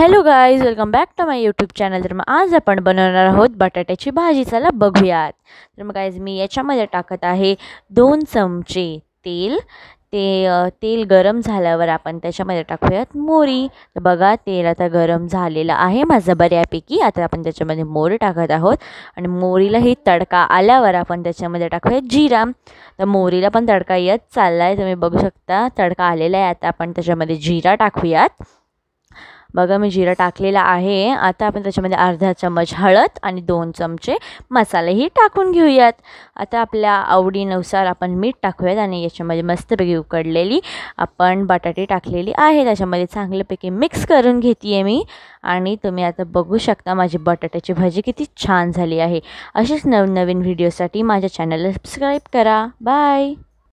hello guys welcome back to my YouTube channel तर मग आज आपण बनवणार आहोत बटाट्याची भाजी चला बघूयात तर मग गाईज मी याच्यामध्ये टाकत आहे दोन चमचे तेल ते तेल गरम झाल्यावर आपण त्याच्यामध्ये टाकूयात मोरी तर बघा तेल आता गरम झालेलं आहे माझं बऱ्यापैकी आता आपण त्याच्यामध्ये मोरी टाकत आहोत आणि मोरीला ही तडका आल्यावर आपण त्याच्यामध्ये टाकूयात जिरा तर मोरीला पण तडका येत चालला आहे तुम्ही बघू शकता तडका आलेला आहे आता आपण त्याच्यामध्ये जिरा टाकूयात बघा मी जिरा टाकलेला आहे आता आपण त्याच्यामध्ये अर्धा चमच हळद आणि दोन चमचे मसालेही टाकून घेऊयात आता आपल्या आवडीनुसार आपण मीठ टाकूयात आणि याच्यामध्ये मस्तपैकी उकडलेली आपण बटाटे टाकलेली आहे त्याच्यामध्ये चांगल्यापैकी मिक्स करून घेते आहे मी आणि तुम्ही आता बघू शकता माझी बटाट्याची भाजी किती छान झाली आहे असेच नवनवीन व्हिडिओसाठी माझ्या चॅनलला सबस्क्राईब करा बाय